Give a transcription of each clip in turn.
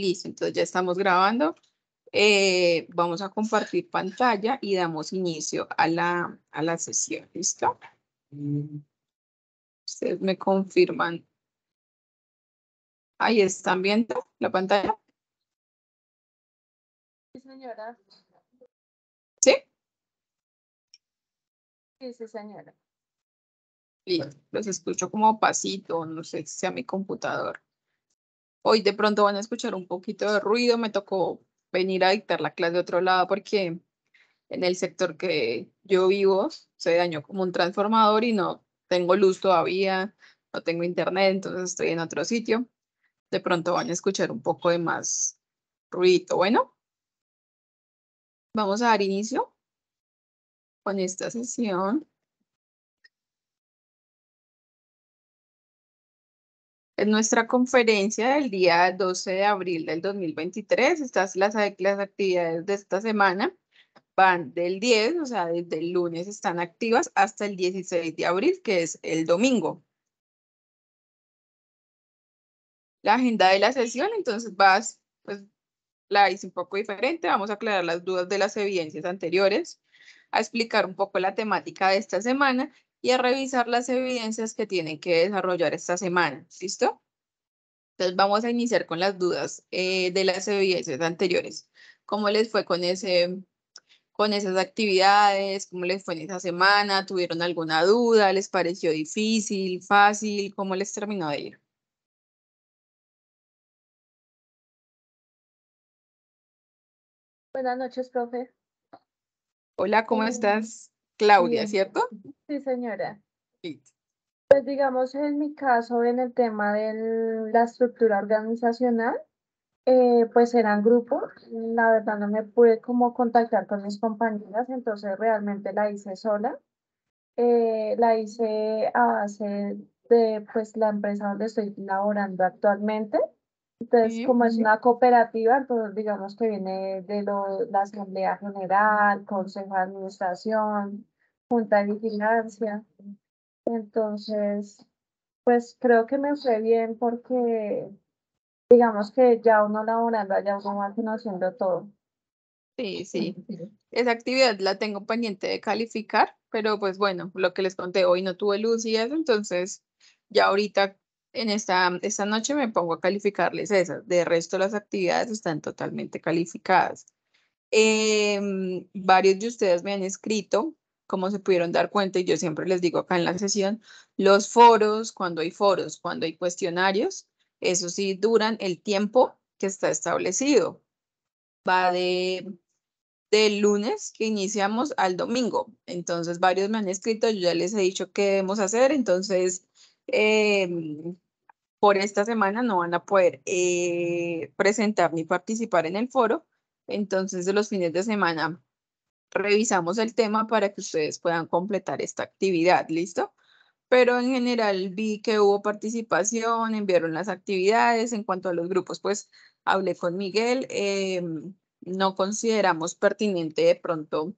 Listo, entonces ya estamos grabando. Eh, vamos a compartir pantalla y damos inicio a la, a la sesión. ¿Listo? Ustedes me confirman. Ahí están viendo la pantalla. Sí, señora. ¿Sí? Sí, señora. Listo, los escucho como pasito, no sé si sea mi computador. Hoy de pronto van a escuchar un poquito de ruido, me tocó venir a dictar la clase de otro lado porque en el sector que yo vivo se dañó como un transformador y no tengo luz todavía, no tengo internet, entonces estoy en otro sitio. De pronto van a escuchar un poco de más ruido. Bueno, vamos a dar inicio con esta sesión. En nuestra conferencia del día 12 de abril del 2023, estas las, las actividades de esta semana van del 10, o sea, desde el lunes están activas hasta el 16 de abril, que es el domingo. La agenda de la sesión, entonces vas, pues la hice un poco diferente, vamos a aclarar las dudas de las evidencias anteriores, a explicar un poco la temática de esta semana y a revisar las evidencias que tienen que desarrollar esta semana. ¿Listo? Entonces vamos a iniciar con las dudas eh, de las evidencias anteriores. ¿Cómo les fue con, ese, con esas actividades? ¿Cómo les fue en esa semana? ¿Tuvieron alguna duda? ¿Les pareció difícil, fácil? ¿Cómo les terminó de ir? Buenas noches, profe. Hola, ¿cómo eh, estás? Claudia, ¿cierto? Sí, señora. Pues digamos, en mi caso, en el tema de la estructura organizacional, eh, pues eran grupos. La verdad no me pude como contactar con mis compañeras, entonces realmente la hice sola. Eh, la hice a base de pues la empresa donde estoy laborando actualmente. Entonces, como es una cooperativa, entonces digamos que viene de la Asamblea General, Consejo de Administración, junta vigilancia. Entonces, pues creo que me fue bien porque digamos que ya uno laborando ya uno va conociendo todo. Sí, sí. Esa actividad la tengo pendiente de calificar, pero pues bueno, lo que les conté hoy no tuve luz y eso, entonces ya ahorita en esta, esta noche me pongo a calificarles esas. De resto las actividades están totalmente calificadas. Em, varios de ustedes me han escrito como se pudieron dar cuenta, y yo siempre les digo acá en la sesión, los foros, cuando hay foros, cuando hay cuestionarios, eso sí duran el tiempo que está establecido. Va de de lunes que iniciamos al domingo. Entonces, varios me han escrito, yo ya les he dicho qué debemos hacer, entonces, em, por esta semana no van a poder eh, presentar ni participar en el foro. Entonces, de los fines de semana revisamos el tema para que ustedes puedan completar esta actividad, ¿listo? Pero en general vi que hubo participación, enviaron las actividades. En cuanto a los grupos, pues hablé con Miguel. Em, no consideramos pertinente de pronto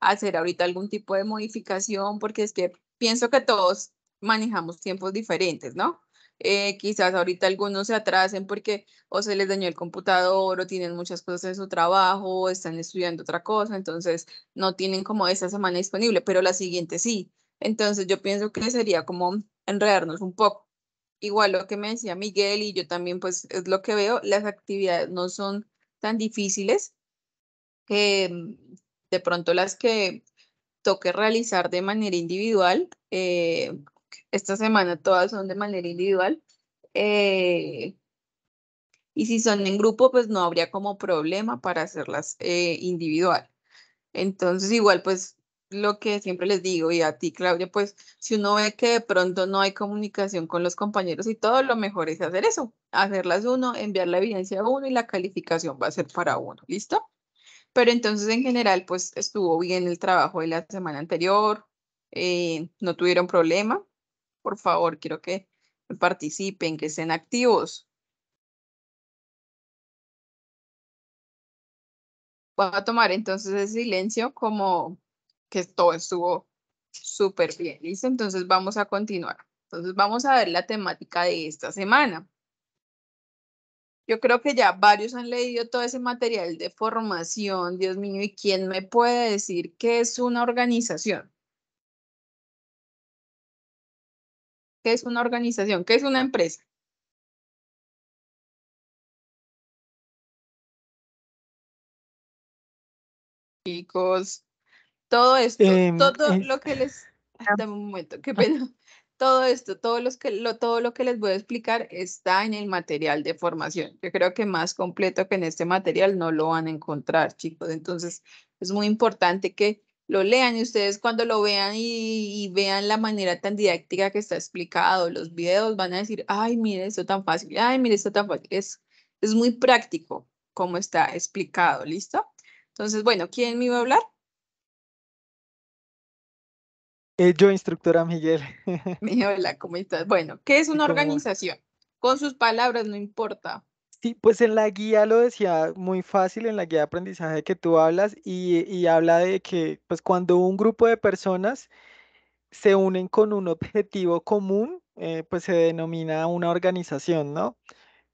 hacer ahorita algún tipo de modificación porque es que pienso que todos manejamos tiempos diferentes, ¿no? Eh, quizás ahorita algunos se atrasen porque o se les dañó el computador o tienen muchas cosas en su trabajo, o están estudiando otra cosa, entonces no tienen como esa semana disponible, pero la siguiente sí. Entonces yo pienso que sería como enredarnos un poco. Igual lo que me decía Miguel y yo también pues es lo que veo, las actividades no son tan difíciles que mm, de pronto las que toque realizar de manera individual, eh, esta semana todas son de manera individual. Eh, y si son en grupo, pues no habría como problema para hacerlas eh, individual. Entonces, igual, pues lo que siempre les digo y a ti, Claudia, pues si uno ve que de pronto no hay comunicación con los compañeros y todo, lo mejor es hacer eso, hacerlas uno, enviar la evidencia a uno y la calificación va a ser para uno, ¿listo? Pero entonces en general, pues estuvo bien el trabajo de la semana anterior, eh, no tuvieron problema, por favor, quiero que participen, que estén activos. Voy a tomar entonces el silencio como que todo estuvo súper bien, ¿listo? Entonces vamos a continuar. Entonces vamos a ver la temática de esta semana. Yo creo que ya varios han leído todo ese material de formación, Dios mío, ¿y quién me puede decir qué es una organización? ¿Qué es una organización? ¿Qué es una empresa? Chicos, todo esto, em, todo lo que les... Dame un momento, qué Todo esto, los que, lo, todo lo que les voy a explicar está en el material de formación. Yo creo que más completo que en este material no lo van a encontrar, chicos. Entonces, es muy importante que lo lean y ustedes cuando lo vean y, vean la manera tan didáctica que está explicado, los videos van a decir, ay, mire esto tan fácil, ay, mire esto tan fácil. Es, es muy práctico como está explicado, ¿listo? Entonces, bueno, ¿quién me iba a hablar? Eh, yo, instructora Miguel. Hola, ¿cómo estás? Bueno, ¿qué es una organización? Con sus palabras, no importa. Sí, pues en la guía lo decía muy fácil, en la guía de aprendizaje que tú hablas, y, habla de que pues cuando un grupo de personas se unen con un objetivo común, eh, pues se denomina una organización, ¿no?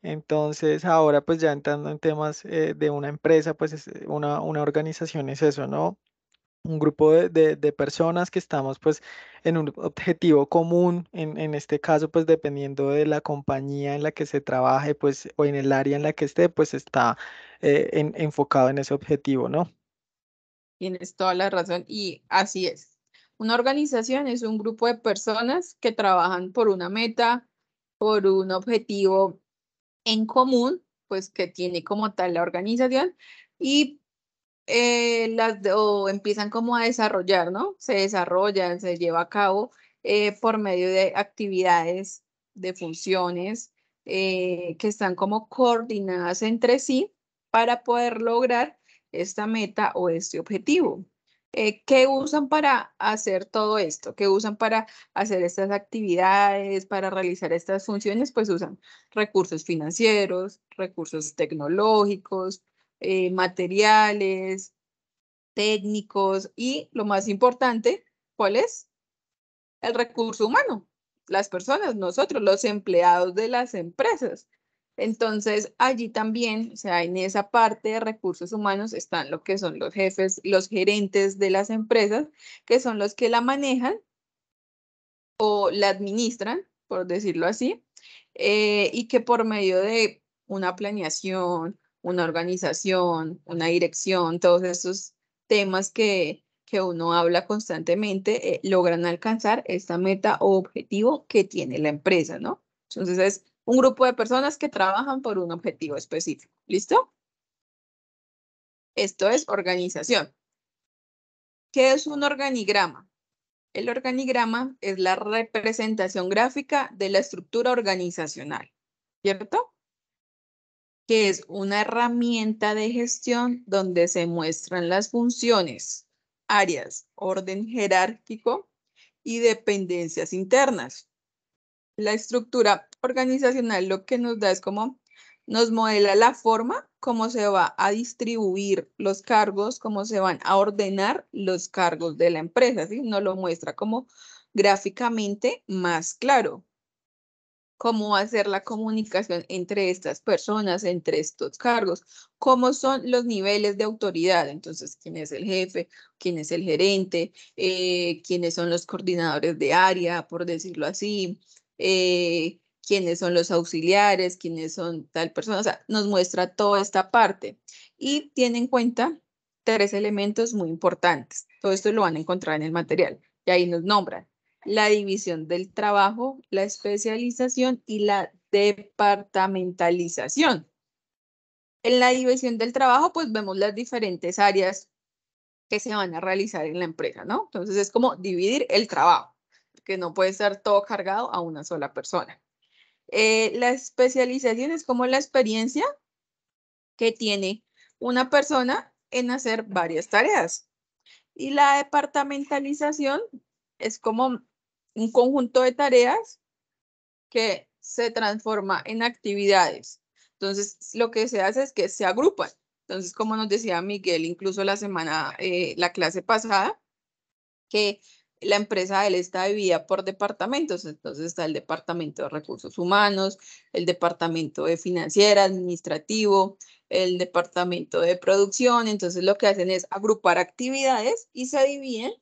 Entonces, ahora pues ya entrando en temas eh, de una empresa, pues es eh, una, una organización es eso, ¿no? un grupo de, personas que estamos pues en un objetivo común, en, en, este caso pues dependiendo de la compañía en la que se trabaje pues o en el área en la que esté pues está eh, enfocado en ese objetivo, ¿no? Tienes toda la razón y así es. Una organización es un grupo de personas que trabajan por una meta, por un objetivo en común, pues que tiene como tal la organización y eh, las, o empiezan como a desarrollar, ¿no? Se desarrollan, se lleva a cabo eh, por medio de actividades, de funciones eh, que están como coordinadas entre sí para poder lograr esta meta o este objetivo. ¿Qué usan para hacer todo esto? ¿Qué usan para hacer estas actividades, para realizar estas funciones? Pues usan recursos financieros, recursos tecnológicos, eh, materiales, técnicos y lo más importante, ¿cuál es? El recurso humano, las personas, nosotros, los empleados de las empresas. Entonces, allí también, o sea, en esa parte de recursos humanos están lo que son los jefes, los gerentes de las empresas, que son los que la manejan o la administran, por decirlo así, eh, y que por medio de una planeación, una organización, una dirección, todos esos temas que, que uno habla constantemente, eh, logran alcanzar esta meta o objetivo que tiene la empresa, ¿no? Entonces es un grupo de personas que trabajan por un objetivo específico, ¿listo? Esto es organización. ¿Qué es un organigrama? El organigrama es la representación gráfica de la estructura organizacional, ¿cierto? que es una herramienta de gestión donde se muestran las funciones, áreas, orden jerárquico y dependencias internas. La estructura organizacional lo que nos da es como nos modela la forma, cómo se va a distribuir los cargos, cómo se van a ordenar los cargos de la empresa, ¿sí? Nos lo muestra como gráficamente más claro cómo va a ser la comunicación entre estas personas, entre estos cargos, cómo son los niveles de autoridad, entonces quién es el jefe, quién es el gerente, eh, quiénes son los coordinadores de área, por decirlo así, eh, quiénes son los auxiliares, quiénes son tal persona, o sea, nos muestra toda esta parte y tiene en cuenta tres elementos muy importantes. Todo esto lo van a encontrar en el material y ahí nos nombran la división del trabajo, la especialización y la departamentalización. En la división del trabajo, pues vemos las diferentes áreas que se van a realizar en la empresa, ¿no? Entonces es como dividir el trabajo, que no puede ser todo cargado a una sola persona. Eh, la especialización es como la experiencia que tiene una persona en hacer varias tareas. Y la departamentalización es como un conjunto de tareas que se transforma en actividades. Entonces, lo que se hace es que se agrupan. Entonces, como nos decía Miguel, incluso la semana, eh, la clase pasada, que la empresa de él está dividida por departamentos. Entonces está el departamento de recursos humanos, el departamento de financiera, administrativo, el departamento de producción. Entonces lo que hacen es agrupar actividades y se dividen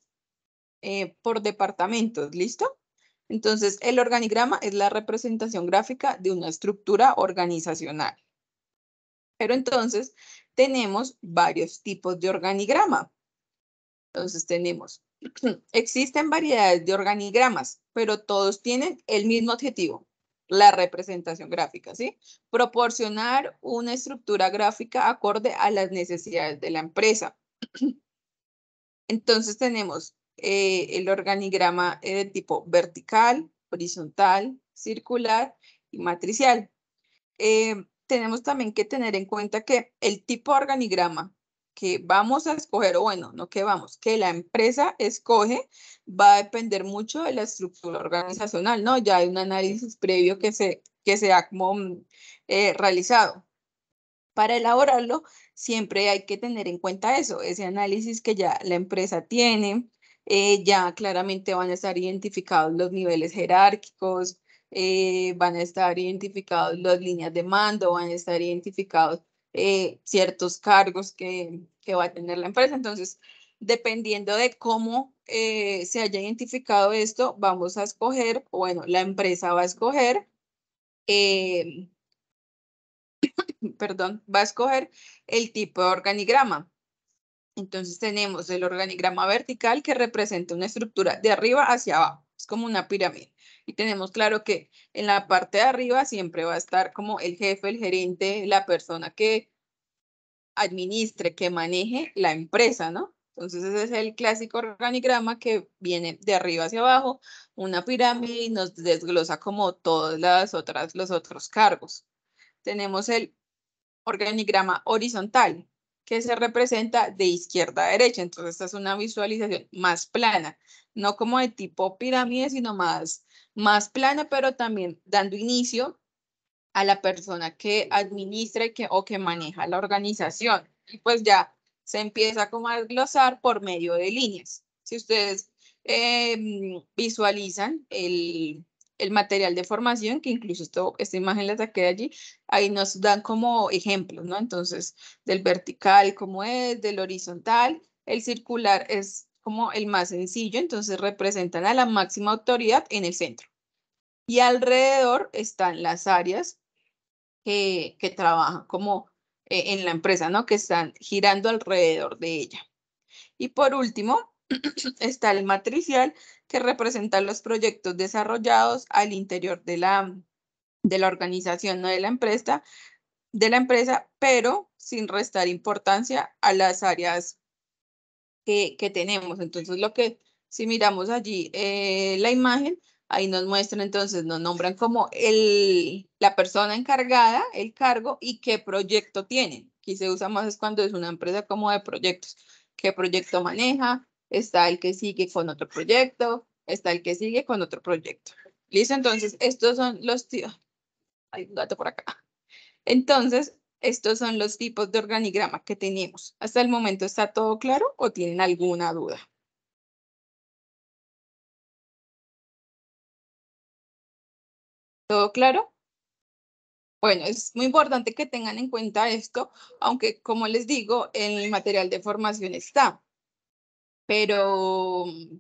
eh, por departamentos, ¿listo? Entonces, el organigrama es la representación gráfica de una estructura organizacional. Pero entonces, tenemos varios tipos de organigrama. Entonces, tenemos, existen variedades de organigramas, pero todos tienen el mismo objetivo, la representación gráfica, ¿sí? Proporcionar una estructura gráfica acorde a las necesidades de la empresa. Entonces tenemos eh, el organigrama es de tipo vertical, horizontal, circular y matricial. Eh, tenemos también que tener en cuenta que el tipo de organigrama que vamos a escoger, o bueno, no que vamos, que la empresa escoge, va a depender mucho de la estructura organizacional, ¿no? Ya hay un análisis previo que se, que se ha mm, eh, realizado. Para elaborarlo, siempre hay que tener en cuenta eso, ese análisis que ya la empresa tiene, eh, ya claramente van a estar identificados los niveles jerárquicos, eh, van a estar identificados las líneas de mando, van a estar identificados eh, ciertos cargos que, va a tener la empresa. Entonces, dependiendo de cómo se haya identificado esto, vamos a escoger, bueno, la empresa va a escoger, perdón, va a escoger el tipo de organigrama. Entonces tenemos el organigrama vertical que representa una estructura de arriba hacia abajo, es como una pirámide. Y tenemos claro que en la parte de arriba siempre va a estar como el jefe, el gerente, la persona que administre, que maneje la empresa, ¿no? Entonces ese es el clásico organigrama que viene de arriba hacia abajo, una pirámide y nos desglosa como todos las otras, los otros cargos. Tenemos el organigrama horizontal, que se representa de izquierda a derecha. Entonces, esta es una visualización más plana, no como de tipo pirámide, sino más, más plana, pero también dando inicio a la persona que administra que, o que maneja la organización. Y pues ya se empieza como a desglosar por medio de líneas. Si ustedes eh, visualizan el, el material de formación, que incluso esto, esta imagen la saqué de allí, ahí nos dan como ejemplos, ¿no? Entonces, del vertical como es, del horizontal, el circular es como el más sencillo, entonces representan a la máxima autoridad en el centro. Y alrededor están las áreas que, trabajan como eh, en la empresa, ¿no? Que están girando alrededor de ella. Y por último, está el matricial, que representan los proyectos desarrollados al interior de la, de la organización, no de la empresa, de la empresa, pero sin restar importancia a las áreas que, tenemos. Entonces, lo que, si miramos allí eh, la imagen, ahí nos muestran, entonces nos nombran como el, la persona encargada, el cargo y qué proyecto tienen. Aquí se usa más es cuando es una empresa como de proyectos, qué proyecto maneja, está el que sigue con otro proyecto, está el que sigue con otro proyecto. ¿Listo? Entonces, estos son los... Hay un gato por acá. Entonces, estos son los tipos de organigrama que tenemos. ¿Hasta el momento está todo claro o tienen alguna duda? ¿Todo claro? Bueno, es muy importante que tengan en cuenta esto, aunque como les digo, el material de formación está pero mm,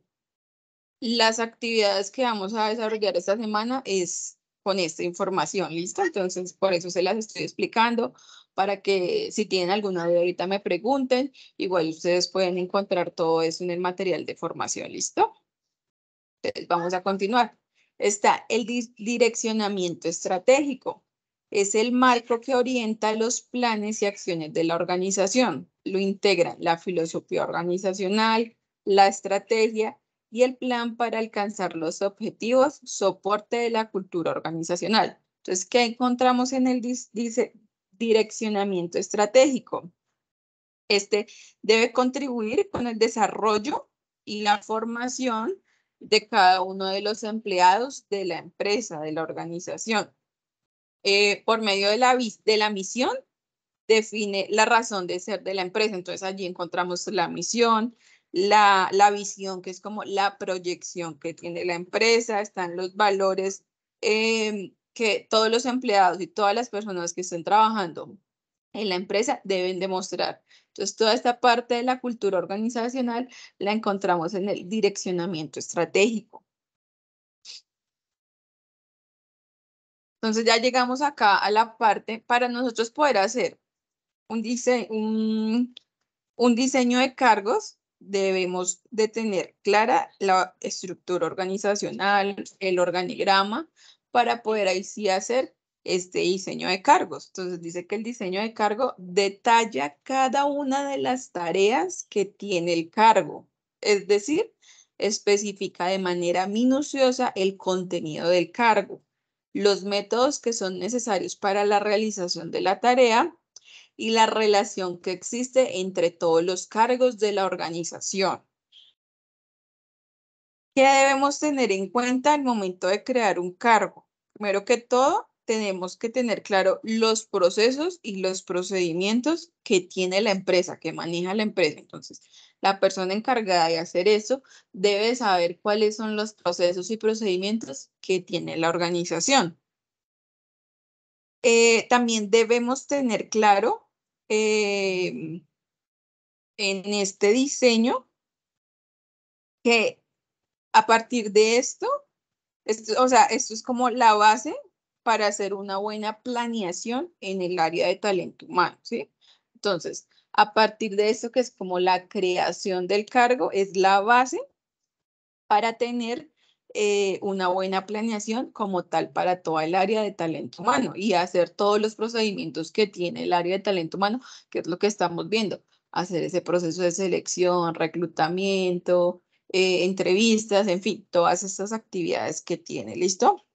las actividades que vamos a desarrollar esta semana es con esta información, ¿listo? Entonces, por eso se las estoy explicando, para que si tienen alguna duda ahorita me pregunten, igual ustedes pueden encontrar todo eso en el material de formación, ¿listo? Entonces, vamos a continuar. Está el direccionamiento estratégico. Es el marco que orienta los planes y acciones de la organización. Lo integran la filosofía organizacional, la estrategia y el plan para alcanzar los objetivos, soporte de la cultura organizacional. Entonces, ¿qué encontramos en el dice, direccionamiento estratégico? Este debe contribuir con el desarrollo y la formación de cada uno de los empleados de la empresa, de la organización. Eh, por medio de la, de la misión, define la razón de ser de la empresa. Entonces allí encontramos la misión, la, visión, que es como la proyección que tiene la empresa, están los valores em, que todos los empleados y todas las personas que estén trabajando en la empresa deben demostrar. Entonces, toda esta parte de la cultura organizacional la encontramos en el direccionamiento estratégico. Entonces, ya llegamos acá a la parte para nosotros poder hacer un, un diseño de cargos debemos de tener clara la estructura organizacional, el organigrama, para poder ahí sí hacer este diseño de cargos. Entonces dice que el diseño de cargo detalla cada una de las tareas que tiene el cargo, es decir, especifica de manera minuciosa el contenido del cargo, los métodos que son necesarios para la realización de la tarea y la relación que existe entre todos los cargos de la organización. ¿Qué debemos tener en cuenta al momento de crear un cargo? Primero que todo, tenemos que tener claro los procesos y los procedimientos que tiene la empresa, que maneja la empresa. Entonces, la persona encargada de hacer eso debe saber cuáles son los procesos y procedimientos que tiene la organización. Eh, también debemos tener claro eh, en este diseño que a partir de esto, esto, o sea, esto es como la base para hacer una buena planeación en el área de talento humano, ¿sí? Entonces, a partir de esto que es como la creación del cargo, es la base para tener eh, una buena planeación como tal para toda el área de talento humano y hacer todos los procedimientos que tiene el área de talento humano, que es lo que estamos viendo, hacer ese proceso de selección, reclutamiento, eh, entrevistas, en fin, todas estas actividades que tiene, ¿listo?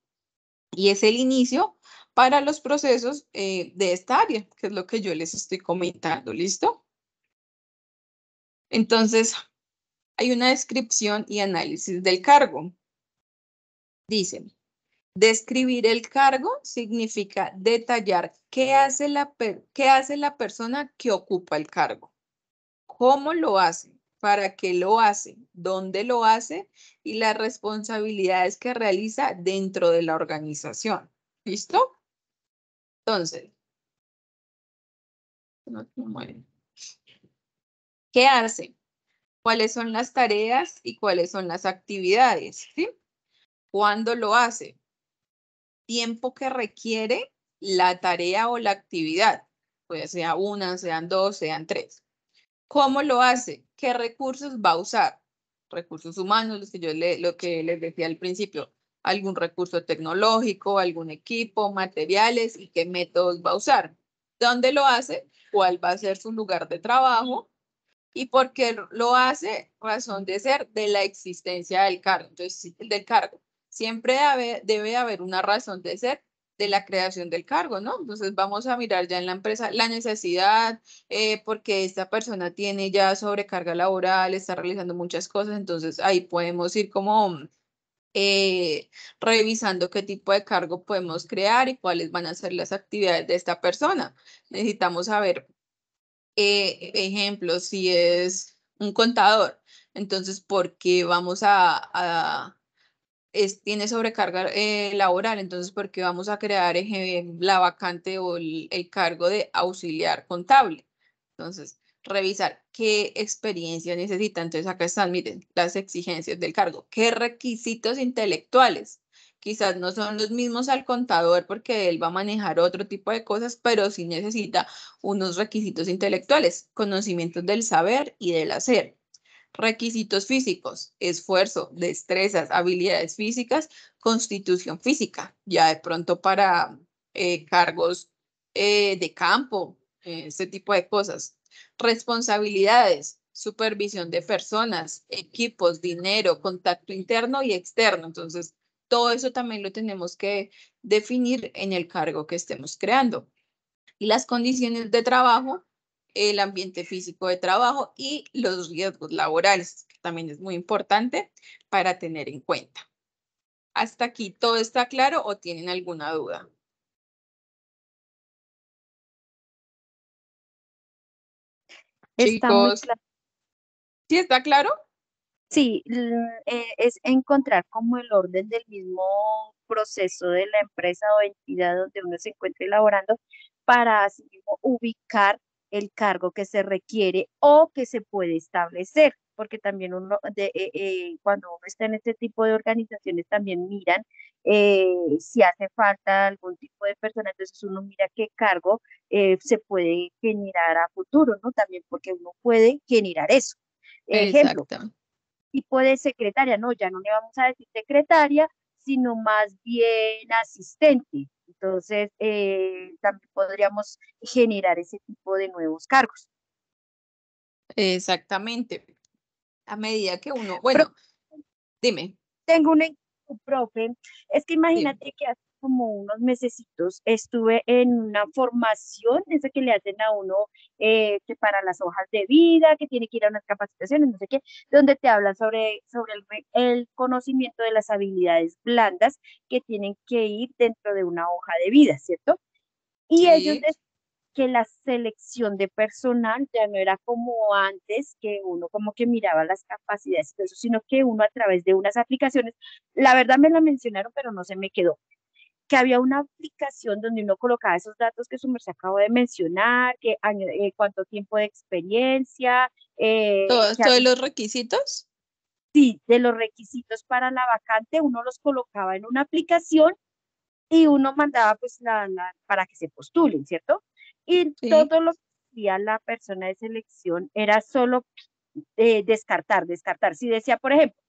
Y es el inicio para los procesos eh, de esta área, que es lo que yo les estoy comentando, ¿listo? Entonces, hay una descripción y análisis del cargo. Dicen, describir el cargo significa detallar qué hace la, qué hace la persona que ocupa el cargo, cómo lo hace, para qué lo hace, dónde lo hace y las responsabilidades que realiza dentro de la organización. ¿Listo? Entonces, ¿qué hace? ¿Cuáles son las tareas y cuáles son las actividades? ¿Sí? ¿Cuándo lo hace? Tiempo que requiere la tarea o la actividad, puede sea una, sean dos, sean tres. ¿Cómo lo hace? ¿Qué recursos va a usar? Recursos humanos, los que yo lo que les decía al principio, algún recurso tecnológico, algún equipo, materiales y qué métodos va a usar. ¿Dónde lo hace? ¿Cuál va a ser su lugar de trabajo? ¿Y por qué lo hace? Razón de ser de la existencia del cargo. Entonces, del cargo siempre debe haber una razón de ser de la creación del cargo, ¿no? Entonces vamos a mirar ya en la empresa la necesidad, eh, porque esta persona tiene ya sobrecarga laboral, está realizando muchas cosas, entonces ahí podemos ir como eh, revisando qué tipo de cargo podemos crear y cuáles van a ser las actividades de esta persona. Necesitamos saber, eh, ejemplo, si es un contador, entonces, ¿por qué vamos a tiene sobrecarga eh, laboral, entonces ¿por qué vamos a crear eh, la vacante o el, el, cargo de auxiliar contable? Entonces, revisar qué experiencia necesita. Entonces, acá están, miren, las exigencias del cargo. ¿Qué requisitos intelectuales? Quizás no son los mismos al contador porque él va a manejar otro tipo de cosas, pero sí necesita unos requisitos intelectuales, conocimientos del saber y del hacer Requisitos físicos, esfuerzo, destrezas, habilidades físicas, constitución física, ya de pronto para eh, cargos eh, de campo, eh, ese tipo de cosas. Responsabilidades, supervisión de personas, equipos, dinero, contacto interno y externo. Entonces, todo eso también lo tenemos que definir en el cargo que estemos creando. Y las condiciones de trabajo el ambiente físico de trabajo y los riesgos laborales, que también es muy importante para tener en cuenta. ¿Hasta aquí todo está claro o tienen alguna duda? Chicos, ¿Sí está claro? Sí, eh, es encontrar como el orden del mismo proceso de la empresa o entidad donde uno se encuentre laborando para así mismo ubicar el cargo que se requiere o que se puede establecer, porque también uno, de, eh, eh, cuando uno está en este tipo de organizaciones, también miran eh, si hace falta algún tipo de persona, entonces uno mira qué cargo se puede generar a futuro, ¿no? También porque uno puede generar eso. Ejemplo, tipo de secretaria, no, ya no le vamos a decir secretaria, sino más bien asistente, entonces, eh, también podríamos generar ese tipo de nuevos cargos. Exactamente. A medida que uno, bueno, dime. Tengo una, profe, es que imagínate que como unos mesecitos estuve en una formación, esa que le hacen a uno eh, que para las hojas de vida, que tiene que ir a unas capacitaciones, no sé qué, donde te hablan sobre, sobre el, conocimiento de las habilidades blandas que tienen que ir dentro de una hoja de vida, ¿cierto? Y ellos ellos que la selección de personal ya no era como antes, que uno como que miraba las capacidades eso, sino que uno a través de unas aplicaciones, la verdad me la mencionaron, pero no se me quedó, que había una aplicación donde uno colocaba esos datos que su se acabó de mencionar, que eh, cuánto tiempo de experiencia. Eh, ¿Todos, los requisitos? Sí, de los requisitos para la vacante, uno los colocaba en una aplicación y uno mandaba pues la, para que se postulen, ¿cierto? Y todo lo que hacía la persona de selección era solo eh, descartar, descartar. Si decía, por ejemplo,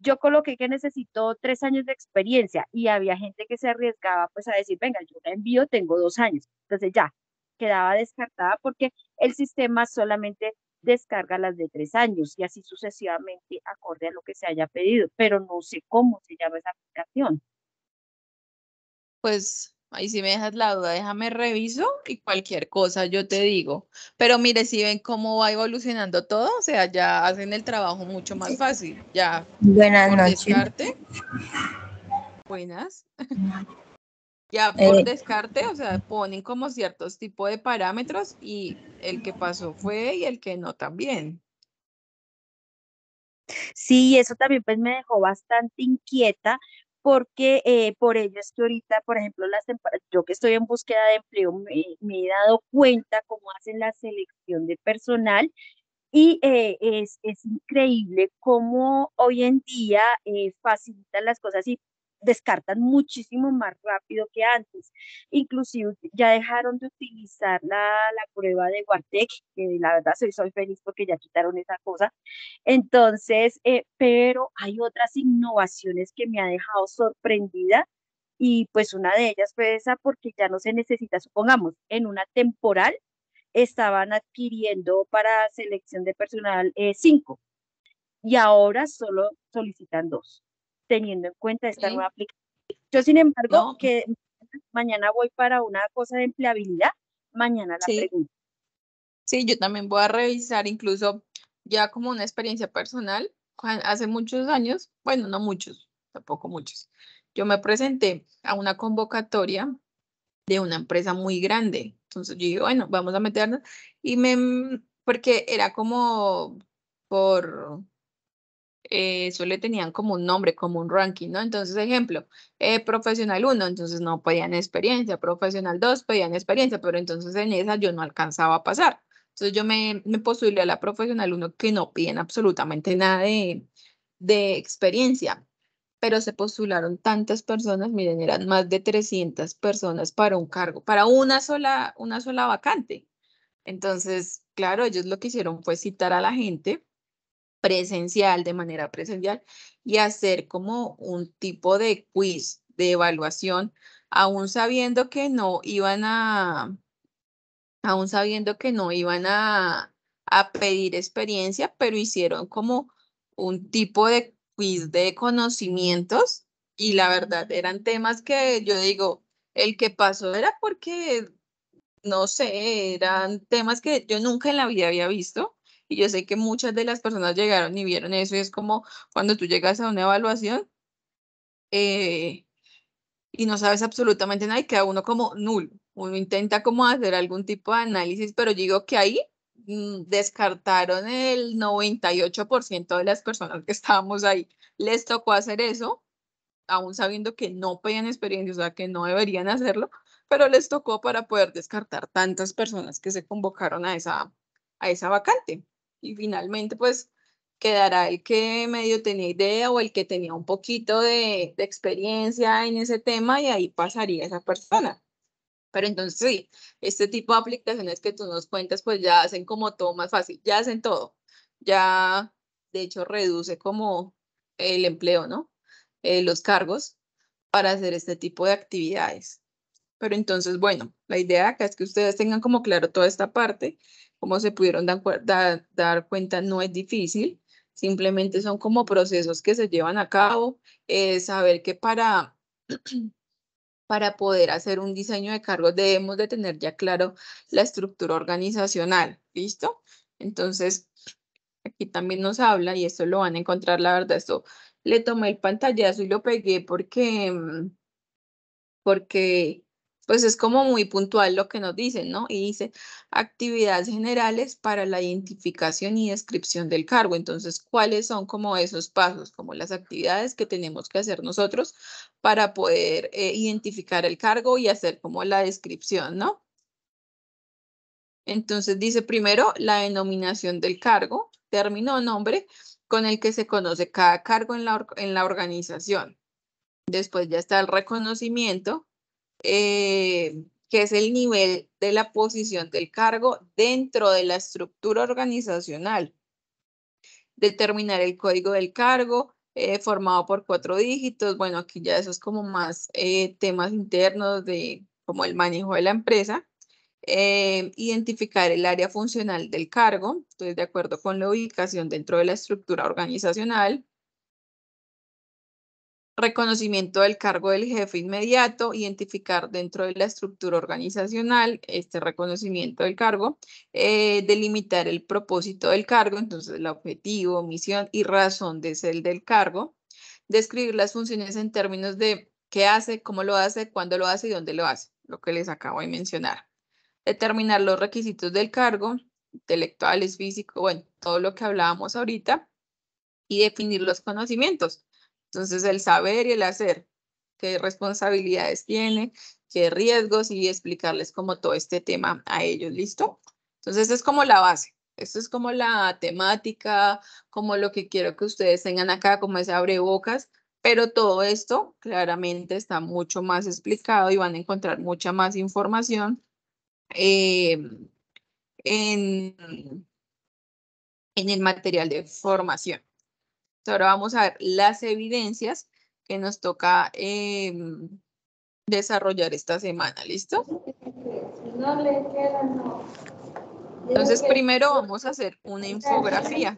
yo coloqué que necesito tres años de experiencia y había gente que se arriesgaba pues a decir, venga, yo la envío, tengo dos años. Entonces ya, quedaba descartada porque el sistema solamente descarga las de tres años y así sucesivamente acorde a lo que se haya pedido, pero no sé cómo se llama esa aplicación. Pues Ahí si me dejas la duda, déjame reviso y cualquier cosa yo te digo. Pero mire, si ven cómo va evolucionando todo, o sea, ya hacen el trabajo mucho más fácil. Ya. Buenas por buenas. ya por eh. descarte, o sea, ponen como ciertos tipos de parámetros y el que pasó fue y el que no también. Sí, eso también pues me dejó bastante inquieta porque eh, por ello es que ahorita, por ejemplo, las yo que estoy en búsqueda de empleo, me, he dado cuenta cómo hacen la selección de personal y eh, es, increíble cómo hoy en día eh, facilitan las cosas y descartan muchísimo más rápido que antes. Inclusive ya dejaron de utilizar la, prueba de Guartec, que la verdad soy, feliz porque ya quitaron esa cosa. Entonces, eh, pero hay otras innovaciones que me ha dejado sorprendida y pues una de ellas fue esa porque ya no se necesita, supongamos, en una temporal estaban adquiriendo para selección de personal eh, cinco y ahora solo solicitan dos teniendo en cuenta esta nueva aplicación. Yo, sin embargo, que mañana voy para una cosa de empleabilidad, mañana la sí. Sí, yo también voy a revisar incluso ya como una experiencia personal. Hace muchos años, bueno, no muchos, tampoco muchos, yo me presenté a una convocatoria de una empresa muy grande. Entonces yo dije, bueno, vamos a meternos. Y me, porque era como por eh, eso le tenían como un nombre, como un ranking, ¿no? Entonces, ejemplo, eh, profesional 1, entonces no pedían experiencia, profesional 2 pedían experiencia, pero entonces en esa yo no alcanzaba a pasar. Entonces yo me, me postulé a la profesional 1 que no piden absolutamente nada de, de experiencia, pero se postularon tantas personas, miren, eran más de 300 personas para un cargo, para una sola, una sola vacante. Entonces, claro, ellos lo que hicieron fue citar a la gente presencial, de manera presencial, y hacer como un tipo de quiz, de evaluación, aún sabiendo que no iban a, aún sabiendo que no iban a, a pedir experiencia, pero hicieron como un tipo de quiz de conocimientos y la verdad eran temas que yo digo, el que pasó era porque, no sé, eran temas que yo nunca en la vida había visto y yo sé que muchas de las personas llegaron y vieron eso. Y es como cuando tú llegas a una evaluación eh, y no sabes absolutamente nada y queda uno como nulo. Uno intenta como hacer algún tipo de análisis, pero digo que ahí mm, descartaron el 98% de las personas que estábamos ahí. Les tocó hacer eso, aún sabiendo que no pedían experiencia, o sea, que no deberían hacerlo, pero les tocó para poder descartar tantas personas que se convocaron a esa, a esa vacante y finalmente pues quedará el que medio tenía idea o el que tenía un poquito de, experiencia en ese tema y ahí pasaría esa persona. Pero entonces sí, este tipo de aplicaciones que tú nos cuentas pues ya hacen como todo más fácil, ya hacen todo, ya de hecho reduce como el empleo, ¿no? Eh, los cargos para hacer este tipo de actividades. Pero entonces, bueno, la idea acá es que ustedes tengan como claro toda esta parte como se pudieron dar, dar, dar cuenta, no es difícil, simplemente son como procesos que se llevan a cabo, eh, saber que para, para poder hacer un diseño de cargos debemos de tener ya claro la estructura organizacional, ¿listo? Entonces, aquí también nos habla y esto lo van a encontrar, la verdad, esto le tomé el pantallazo y lo pegué porque, mm, porque pues es como muy puntual lo que nos dicen, ¿no? Y dice actividades generales para la identificación y descripción del cargo. Entonces, ¿cuáles son como esos pasos, como las actividades que tenemos que hacer nosotros para poder eh, identificar el cargo y hacer como la descripción, ¿no? Entonces dice primero la denominación del cargo, término nombre con el que se conoce cada cargo en la, en la organización. Después ya está el reconocimiento, eh, que es el nivel de la posición del cargo dentro de la estructura organizacional. Determinar el código del cargo eh, formado por cuatro dígitos. Bueno, aquí ya eso es como más eh, temas internos de como el manejo de la empresa. identificar el área funcional del cargo, entonces de acuerdo con la ubicación dentro de la estructura organizacional, reconocimiento del cargo del jefe inmediato, identificar dentro de la estructura organizacional este reconocimiento del cargo, eh, delimitar el propósito del cargo, entonces el objetivo, misión y razón de ser del cargo, describir las funciones en términos de qué hace, cómo lo hace, cuándo lo hace y dónde lo hace, lo que les acabo de mencionar. Determinar los requisitos del cargo, intelectuales, físicos, bueno, todo lo que hablábamos ahorita, y definir los conocimientos entonces, el saber y el hacer, qué responsabilidades tiene, qué riesgos y explicarles como todo este tema a ellos, ¿listo? Entonces, es como la base. Esto es como la temática, como lo que quiero que ustedes tengan acá, como ese abrebocas, pero todo esto claramente está mucho más explicado y van a encontrar mucha más información em, en, en el material de formación. Ahora vamos a ver las evidencias que nos toca em, desarrollar esta semana, ¿listo? Entonces primero vamos a hacer una infografía.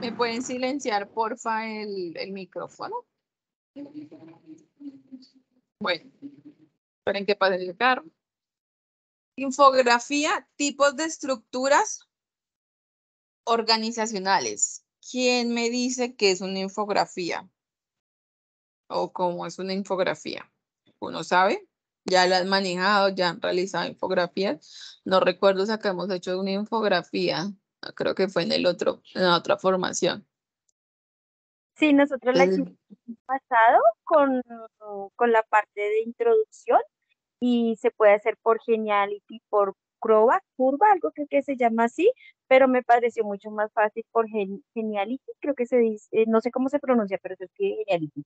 ¿Me pueden silenciar porfa el, micrófono? Bueno, esperen que pase el carro. Infografía, tipos de estructuras organizacionales. ¿Quién me dice que es una infografía? ¿O cómo es una infografía? Uno sabe, ya la han manejado, ya han realizado infografías. No recuerdo si acá hemos hecho una infografía, ah, creo que fue en, el otro, en la otra formación. Sí, nosotros la hemos pasado con, con la parte de introducción y se puede hacer por Geniality, por Croba, Curva, algo que se llama así, pero me pareció mucho más fácil por Geniality, creo que se dice, eh, no sé cómo se pronuncia, pero es que Geniality.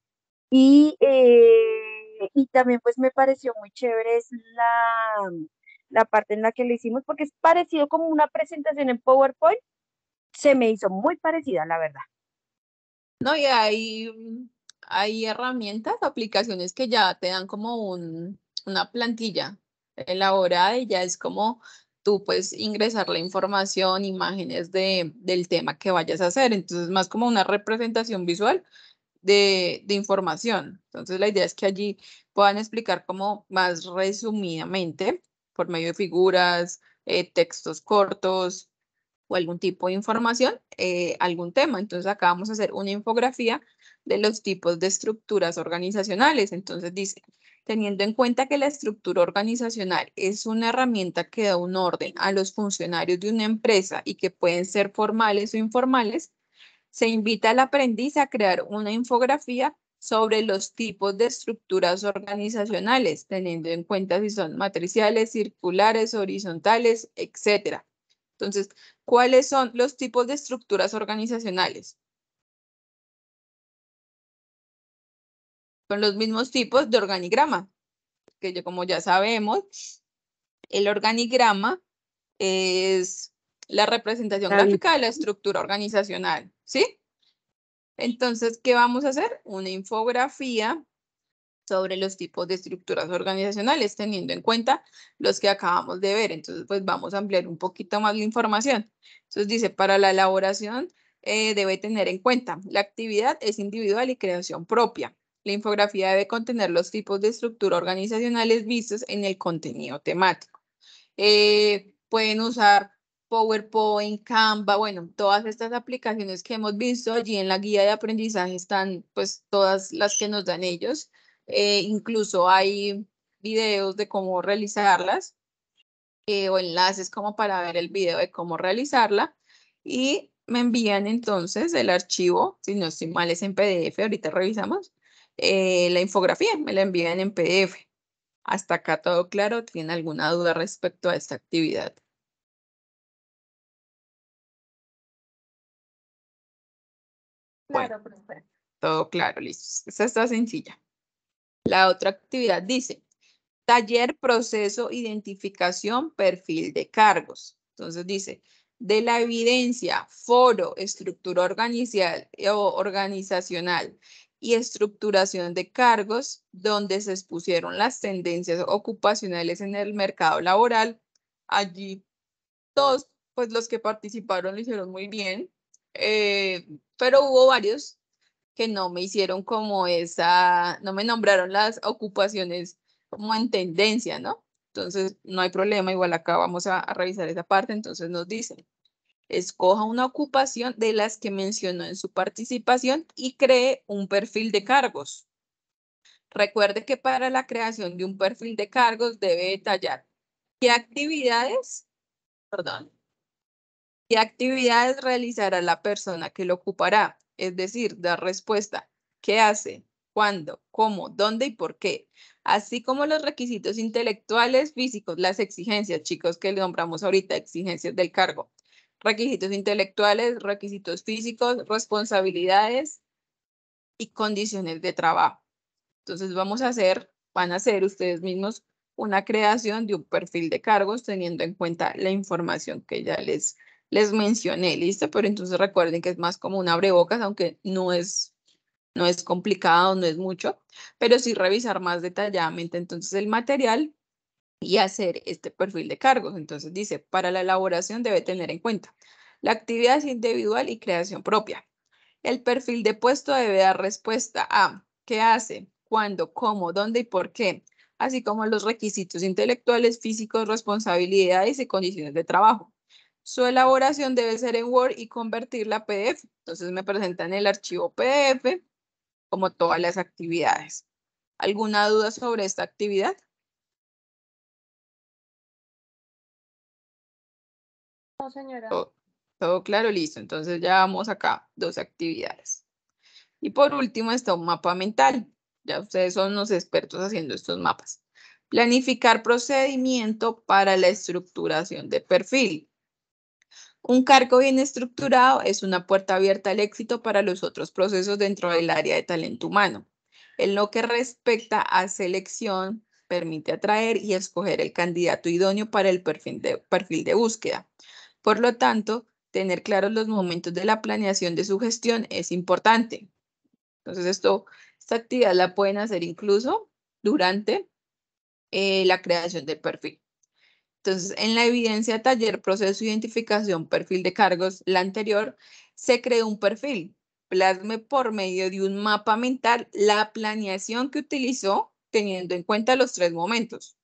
Y, eh, y también pues me pareció muy chévere la, la parte en la que le hicimos, porque es parecido como una presentación en PowerPoint, se me hizo muy parecida, la verdad. No, y hay, mm, hay herramientas, aplicaciones que ya te dan como una plantilla elaborada y ya es como tú puedes ingresar la información, imágenes de, del tema que vayas a hacer. Entonces, más como una representación visual de, de, información. Entonces, la idea es que allí puedan explicar como más resumidamente, por medio de figuras, eh, textos cortos o algún tipo de información, eh, algún tema. Entonces, acá vamos a hacer una infografía de los tipos de estructuras organizacionales. Entonces, dice, teniendo en cuenta que la estructura organizacional es una herramienta que da un orden a los funcionarios de una empresa y que pueden ser formales o informales, se invita al aprendiz a crear una infografía sobre los tipos de estructuras organizacionales, teniendo en cuenta si son matriciales, circulares, horizontales, etc. Entonces, ¿cuáles son los tipos de estructuras organizacionales? con los mismos tipos de organigrama, que yo, como ya sabemos, el organigrama es la representación gráfica de la estructura organizacional, ¿sí? Entonces, ¿qué vamos a hacer? Una infografía sobre los tipos de estructuras organizacionales, teniendo en cuenta los que acabamos de ver. Entonces, pues vamos a ampliar un poquito más la información. Entonces, dice, para la elaboración eh, debe tener en cuenta, la actividad es individual y creación propia. La infografía debe contener los tipos de estructura organizacionales vistos en el contenido temático. Eh, pueden usar PowerPoint, Canva, bueno, todas estas aplicaciones que hemos visto allí en la guía de aprendizaje están pues todas las que nos dan ellos. Eh, incluso hay videos de cómo realizarlas eh, o enlaces como para ver el video de cómo realizarla y me envían entonces el archivo, si no estoy mal es en PDF, ahorita revisamos, eh, la infografía, me la envían en PDF. Hasta acá todo claro, ¿tiene alguna duda respecto a esta actividad? claro, todo claro, listo. Esta está sencilla. La otra actividad dice, taller, proceso, identificación, perfil de cargos. Entonces dice, de la evidencia, foro, estructura eh, organizacional y estructuración de cargos, donde se expusieron las tendencias ocupacionales en el mercado laboral. Allí todos pues los que participaron lo hicieron muy bien, eh, pero hubo varios que no me hicieron como esa, no me nombraron las ocupaciones como en tendencia, ¿no? Entonces, no hay problema, igual acá vamos a, a revisar esa parte, entonces nos dicen escoja una ocupación de las que mencionó en su participación y cree un perfil de cargos. Recuerde que para la creación de un perfil de cargos debe detallar qué actividades, perdón, qué actividades realizará la persona que lo ocupará, es decir, dar respuesta, qué hace, cuándo, cómo, dónde y por qué, así como los requisitos intelectuales, físicos, las exigencias, chicos, que le nombramos ahorita, exigencias del cargo requisitos intelectuales, requisitos físicos, responsabilidades y condiciones de trabajo. Entonces vamos a hacer, van a hacer ustedes mismos una creación de un perfil de cargos teniendo en cuenta la información que ya les, les mencioné, ¿listo? Pero entonces recuerden que es más como un abrebocas, aunque no es, no es complicado, no es mucho, pero sí revisar más detalladamente entonces el material y hacer este perfil de cargos. Entonces dice, para la elaboración debe tener en cuenta la actividad individual y creación propia. El perfil de puesto debe dar respuesta a qué hace, cuándo, cómo, dónde y por qué, así como los requisitos intelectuales, físicos, responsabilidades y condiciones de trabajo. Su elaboración debe ser en Word y convertirla a PDF. Entonces me presentan el archivo PDF como todas las actividades. ¿Alguna duda sobre esta actividad? señora. Todo, claro, listo. Entonces ya vamos acá, dos actividades. Y por último está un mapa mental. Ya ustedes son los expertos haciendo estos mapas. Planificar procedimiento para la estructuración de perfil. Un cargo bien estructurado es una puerta abierta al éxito para los otros procesos dentro del área de talento humano. En lo que respecta a selección, permite atraer y escoger el candidato idóneo para el perfil de búsqueda. Por lo tanto, tener claros los momentos de la planeación de su gestión es importante. Entonces, esto, esta actividad la pueden hacer incluso durante eh, la creación del perfil. Entonces, en la evidencia taller proceso identificación perfil de cargos, la anterior, se creó un perfil. Plasme por medio de un mapa mental la planeación que utilizó teniendo en cuenta los tres momentos.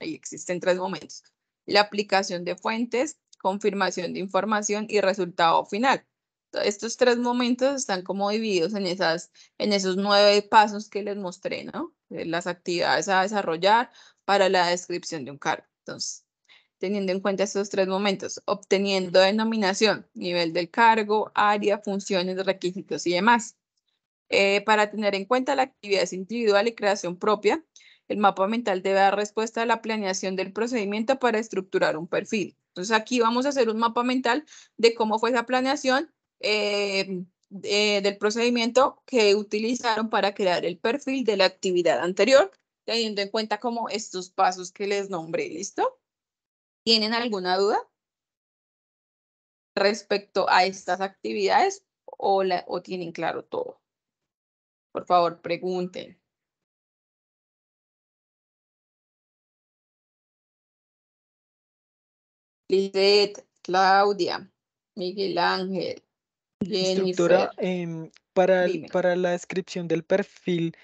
Ahí existen tres momentos. La aplicación de fuentes, confirmación de información y resultado final. Estos tres momentos están como divididos en, esas, en esos nueve pasos que les mostré, ¿no? Eh, las actividades a desarrollar para la descripción de un cargo. Entonces, teniendo en cuenta estos tres momentos, obteniendo denominación, nivel del cargo, área, funciones, requisitos y demás. Eh, para tener en cuenta la actividad individual y creación propia, el mapa mental debe dar respuesta a la planeación del procedimiento para estructurar un perfil. Entonces aquí vamos a hacer un mapa mental de cómo fue esa planeación eh, eh, del procedimiento que utilizaron para crear el perfil de la actividad anterior, teniendo en cuenta como estos pasos que les nombré, ¿listo? ¿Tienen alguna duda respecto a estas actividades o, o tienen claro todo? Por favor, pregunten. Lizette, Claudia, Miguel Ángel, Jennifer. Em, para, para la descripción del perfil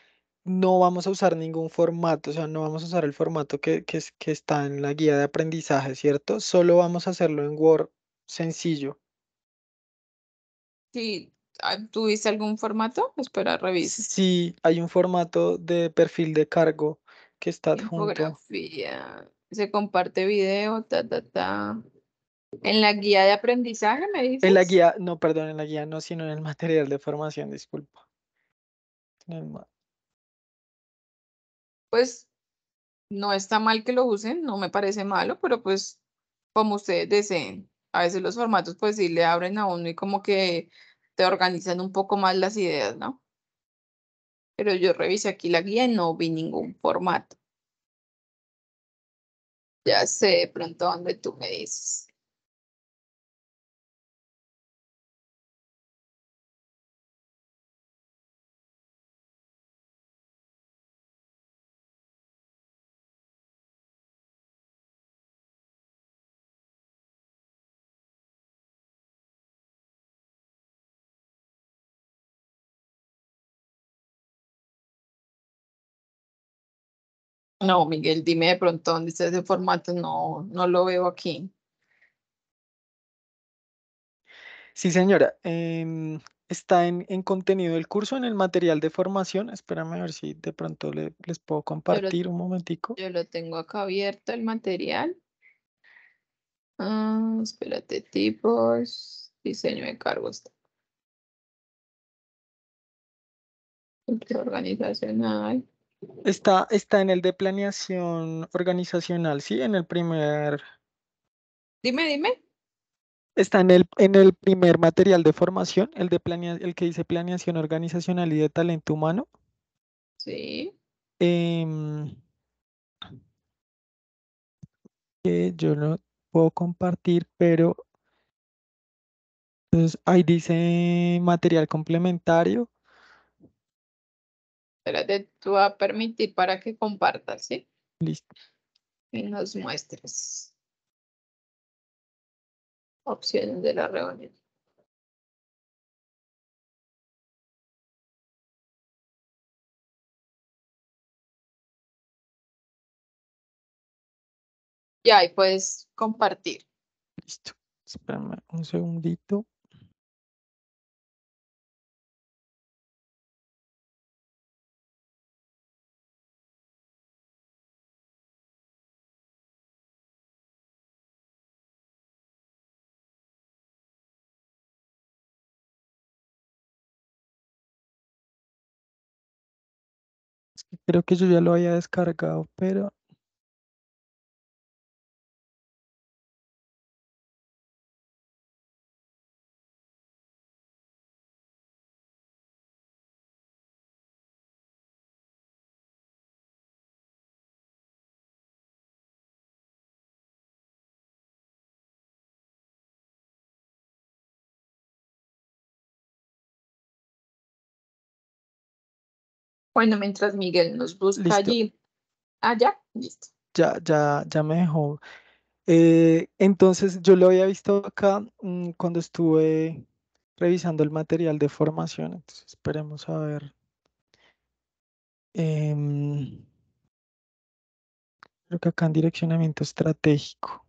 no vamos a usar ningún formato, o sea, no vamos a usar el formato que, está en la guía de aprendizaje, ¿cierto? Solo vamos a hacerlo en Word sencillo. Sí, ah, ¿tuviste algún formato? Espera, revisa. Sí, hay un formato de perfil de cargo que está adjunto se comparte video, ta, ta, ta. En la guía de aprendizaje, me dice En la guía, no, perdón, en la guía no, sino en el material de formación, disculpa. pues no está mal que lo usen, no me parece malo, pero pues como ustedes deseen. A veces los formatos pues sí le abren a uno y como que te organizan un poco más las ideas, ¿no? Pero yo revisé aquí la guía y no vi ningún formato. Ya sé, pronto dónde tú me dices. No, Miguel, dime de pronto dónde está ese formato, no, no lo veo aquí. Sí, señora. Em, está en, en, contenido del curso, en el material de formación. Espérame a ver si de pronto le, les puedo compartir un momentico. Yo lo tengo acá abierto, el material. Ah, espérate, tipos, diseño de cargos. Organizacional. Está, está en el de planeación organizacional, sí, en el primer. Dime, dime. Está en el, en el primer material de formación, el, de el que dice planeación organizacional y de talento humano. Sí. Em, que yo no puedo compartir, pero entonces, pues, ahí dice material complementario te de tu a permitir para que compartas, ¿sí? Listo. Y nos muestres opciones de la reunión. Ya, y puedes compartir. Listo. Espérame un segundito. Creo que yo ya lo había descargado, pero Bueno, mientras Miguel nos busca allí. Ah, ya, listo. Ya, ya, ya me dejó. Eh, entonces, yo lo había visto acá mm, cuando estuve revisando el material de formación. Entonces, esperemos a ver. Em, creo que acá en direccionamiento estratégico.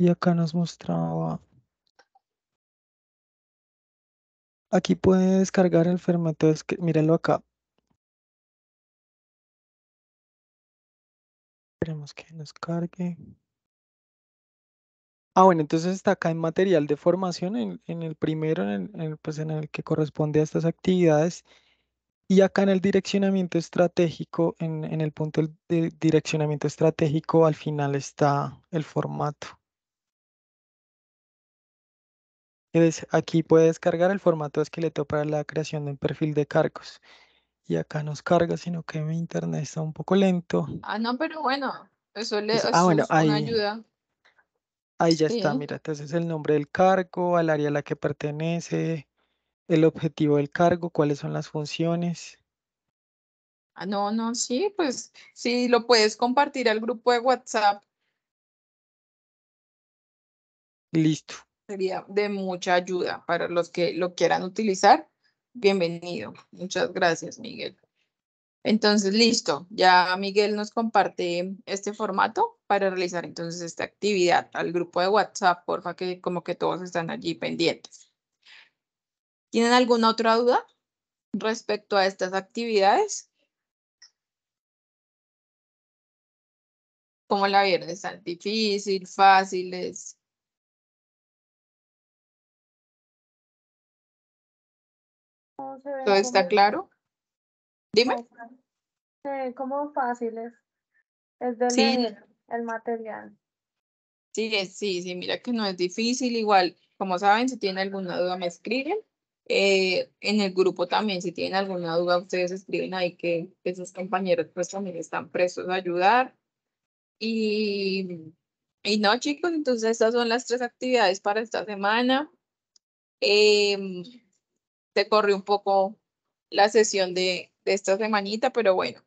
Y acá nos mostraba... Aquí puede descargar el formato. es que, mírenlo acá. Esperemos que nos cargue. Ah, bueno, entonces está acá en material de formación, en, el primero, en el, pues en el que corresponde a estas actividades. Y acá en el direccionamiento estratégico, en, en el punto de direccionamiento estratégico, al final está el formato. Aquí puedes cargar el formato esqueleto para la creación de un perfil de cargos. Y acá nos carga, sino que mi internet está un poco lento. Ah, no, pero bueno, eso le ah, bueno, ahí, ayuda. Ahí ya está, mira, entonces el nombre del cargo, al área a la que pertenece, el objetivo del cargo, cuáles son las funciones. Ah, no, no, sí, pues sí, lo puedes compartir al grupo de WhatsApp. Listo, sería de mucha ayuda para los que lo quieran utilizar. Bienvenido. Muchas gracias, Miguel. Entonces, listo. Ya Miguel nos comparte este formato para realizar entonces esta actividad al grupo de WhatsApp, porfa, que como que todos están allí pendientes. ¿Tienen alguna otra duda respecto a estas actividades? ¿Cómo la vieron? ¿Están difícil, fáciles? ¿Todo está claro? Dime. Sí, como fáciles. Es de el material. Sí, sí, sí, mira que no es difícil. Igual, como saben, si tienen alguna duda me escriben. Eh, en el grupo también, si tienen alguna duda, ustedes escriben ahí que, que sus compañeros pues también están prestos a ayudar. Y, y no, chicos, entonces estas son las tres actividades para esta semana. Em, se corrió un poco la sesión de, esta semanita, pero bueno,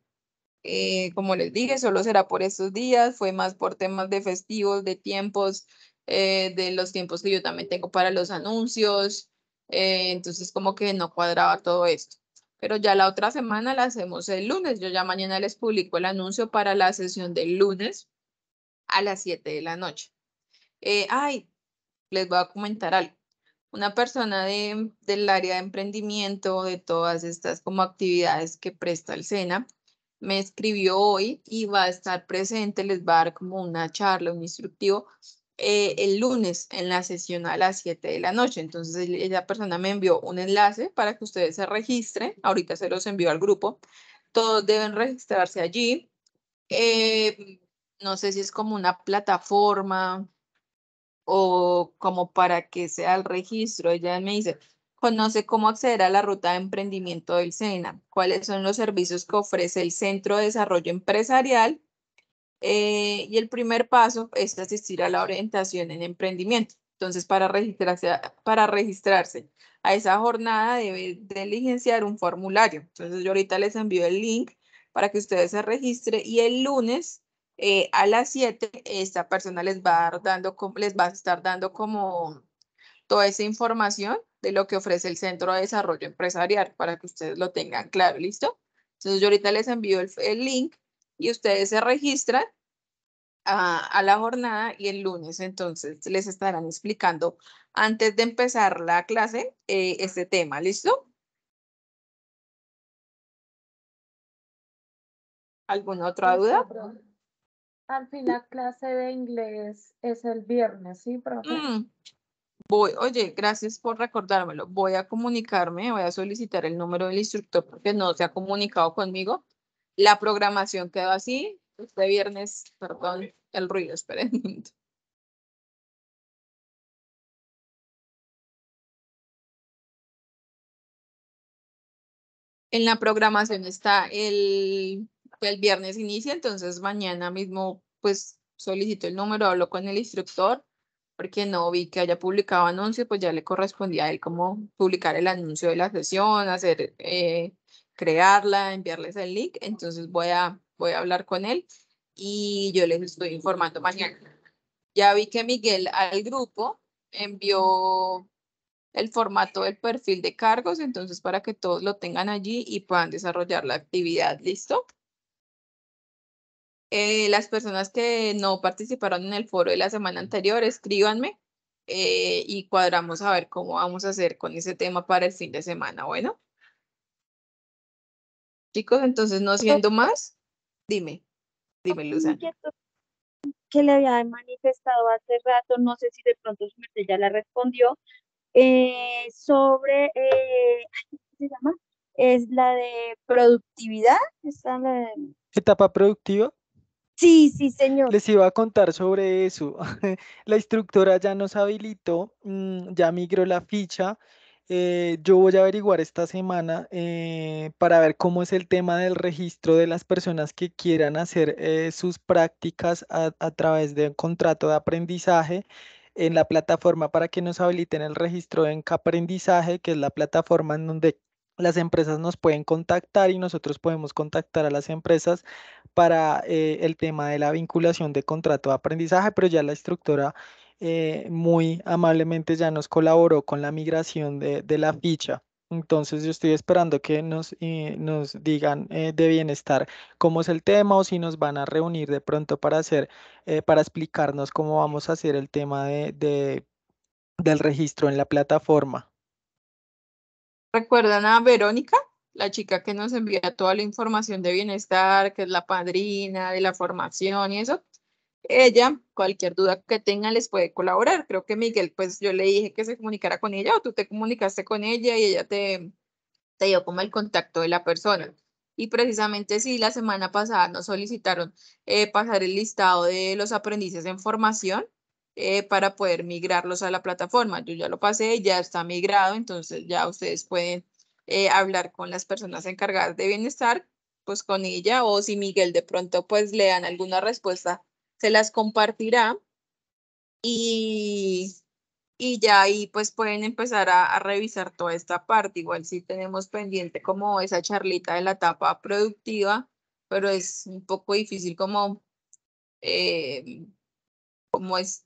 eh, como les dije, solo será por estos días, fue más por temas de festivos, de tiempos, eh, de los tiempos que yo también tengo para los anuncios, eh, entonces como que no cuadraba todo esto. Pero ya la otra semana la hacemos el lunes, yo ya mañana les publico el anuncio para la sesión del lunes a las 7 de la noche. ay, les voy a comentar algo una persona del área de emprendimiento, de todas estas como actividades que presta el SENA, me escribió hoy y va a estar presente, les va a dar como una charla, un instructivo eh, el lunes en la sesión a las 7 de la noche. Entonces, esa persona me envió un enlace para que ustedes se registren. Ahorita se los envió al grupo. Todos deben registrarse allí. Eh, no sé si es como una plataforma, o como para que sea el registro. Ella me dice, conoce cómo acceder a la ruta de emprendimiento del SENA, cuáles son los servicios que ofrece el Centro de Desarrollo Empresarial. Eh, y el primer paso es asistir a la orientación en emprendimiento. Entonces, para registrarse, para registrarse a esa jornada debe diligenciar un formulario. Entonces, yo ahorita les envío el link para que ustedes se registren y el lunes eh, a las 7 esta persona les va a, les va a estar dando como toda esa información de lo que ofrece el Centro de Desarrollo Empresarial para que ustedes lo tengan claro, ¿listo? Entonces yo ahorita les envío el, link y ustedes se registran a, la jornada y el lunes entonces les estarán explicando antes de empezar la clase eh, este tema, ¿listo? ¿Alguna otra duda? Al final, clase de inglés es el viernes, ¿sí, profe? Mm. Voy, oye, gracias por recordármelo. Voy a comunicarme, voy a solicitar el número del instructor porque no se ha comunicado conmigo. La programación quedó así. Este viernes, perdón, el ruido, esperen En la programación está el el viernes inicia, entonces mañana mismo pues solicito el número, hablo con el instructor, porque no vi que haya publicado anuncio, pues ya le correspondía a él cómo publicar el anuncio de la sesión, hacer, eh, crearla, enviarles el link, entonces voy a, voy a hablar con él y yo les estoy informando mañana. Ya vi que Miguel al grupo envió el formato del perfil de cargos, entonces para que todos lo tengan allí y puedan desarrollar la actividad, ¿listo? Eh, las personas que no participaron en el foro de la semana anterior, escríbanme eh, y cuadramos a ver cómo vamos a hacer con ese tema para el fin de semana. Bueno. Chicos, entonces no siendo más, dime, dime, Luzana. Que le había manifestado hace rato, no sé si de pronto ya la respondió, eh, sobre, ¿cómo se llama? Es la de productividad, está la Etapa productiva. Sí, sí, señor. Les iba a contar sobre eso. la instructora ya nos habilitó, mm, ya migró la ficha. Eh, yo voy a averiguar esta semana eh, para ver cómo es el tema del registro de las personas que quieran hacer eh, sus prácticas a, través de un contrato de aprendizaje en la plataforma para que nos habiliten el registro en aprendizaje, que es la plataforma en donde las empresas nos pueden contactar y nosotros podemos contactar a las empresas para eh, el tema de la vinculación de contrato de aprendizaje, pero ya la instructora eh, muy amablemente ya nos colaboró con la migración de, la ficha. Entonces yo estoy esperando que nos, eh, nos digan de bienestar cómo es el tema o si nos van a reunir de pronto para hacer, para explicarnos cómo vamos a hacer el tema del registro en la plataforma. ¿Recuerdan a Verónica? La chica que nos envía toda la información de bienestar, que es la padrina de la formación y eso. Ella, cualquier duda que tenga, les puede colaborar. Creo que Miguel, pues yo le dije que se comunicara con ella o tú te comunicaste con ella y ella te, dio como el contacto de la persona. Y precisamente sí, la semana pasada nos solicitaron eh, pasar el listado de los aprendices en formación eh, para poder migrarlos a la plataforma. Yo ya lo pasé, ya está migrado, entonces ya ustedes pueden eh, hablar con las personas encargadas de bienestar, pues con ella o si Miguel de pronto pues le dan alguna respuesta, se las compartirá y, y ya ahí pues pueden empezar a, revisar toda esta parte. Igual si tenemos pendiente como esa charlita de la etapa productiva, pero es un poco difícil como... Eh, como es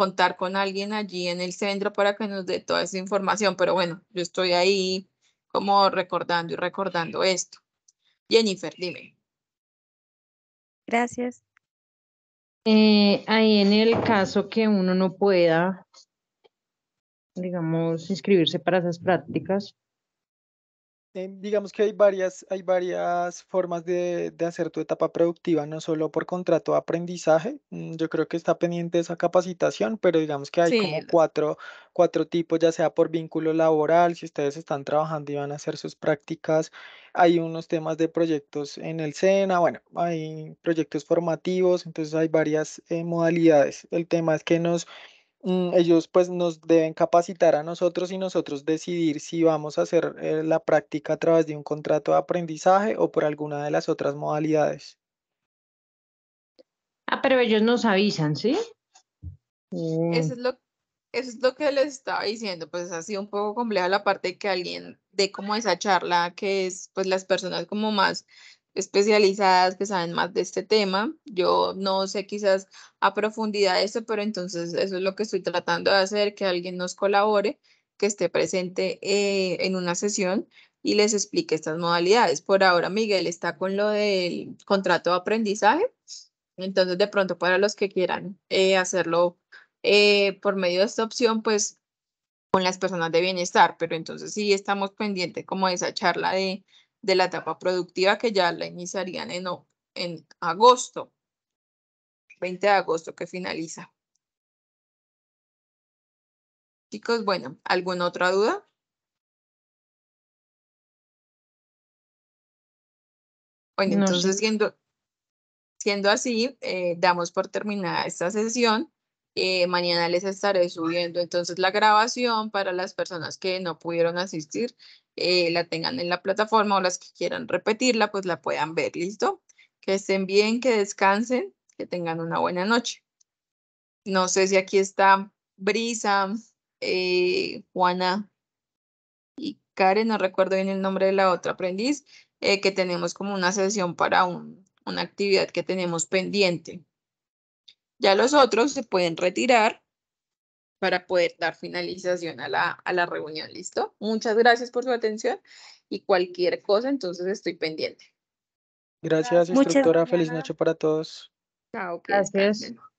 contar con alguien allí en el centro para que nos dé toda esa información. Pero bueno, yo estoy ahí como recordando y recordando esto. Jennifer, dime. Gracias. Eh, ahí en el caso que uno no pueda, digamos, inscribirse para esas prácticas, digamos que hay varias, hay varias formas de, hacer tu etapa productiva, no solo por contrato de aprendizaje. Mm, yo creo que está pendiente esa capacitación, pero digamos que hay como cuatro, cuatro tipos, ya sea por vínculo laboral, si ustedes están trabajando y van a hacer sus prácticas. Hay unos temas de proyectos en el SENA, bueno, hay proyectos formativos, entonces hay varias eh, modalidades. El tema es que nos Mm, ellos pues nos deben capacitar a nosotros y nosotros decidir si vamos a hacer eh, la práctica a través de un contrato de aprendizaje o por alguna de las otras modalidades. Ah, pero ellos nos avisan, ¿sí? Mm. Eso es lo, es lo que les estaba diciendo, pues ha sido un poco compleja la parte que alguien dé como esa charla que es pues las personas como más especializadas que saben más de este tema. Yo no sé quizás a profundidad eso, pero entonces eso es lo que estoy tratando de hacer, que alguien nos colabore, que esté presente eh, en una sesión y les explique estas modalidades. Por ahora Miguel está con lo del contrato de aprendizaje, entonces de pronto para los que quieran eh, hacerlo eh, por medio de esta opción, pues con las personas de bienestar, pero entonces sí estamos pendientes como de esa charla de de la etapa productiva que ya la iniciarían en, en agosto, 20 de agosto que finaliza. Chicos, bueno, ¿alguna otra duda? Bueno, entonces, siendo, siendo así, eh, damos por terminada esta sesión. Eh, mañana les estaré subiendo entonces la grabación para las personas que no pudieron asistir, eh, la tengan en la plataforma o las que quieran repetirla, pues la puedan ver, ¿listo? Que estén bien, que descansen, que tengan una buena noche. No sé si aquí está Brisa, eh, Juana y Karen, no recuerdo bien el nombre de la otra aprendiz, que tenemos como una sesión para una actividad que tenemos pendiente. Ya los otros se pueden retirar para poder dar finalización a la, la reunión. ¿Listo? Muchas gracias por su atención y cualquier cosa, entonces estoy pendiente. Gracias, instructora. Feliz noche para todos. Chao. gracias.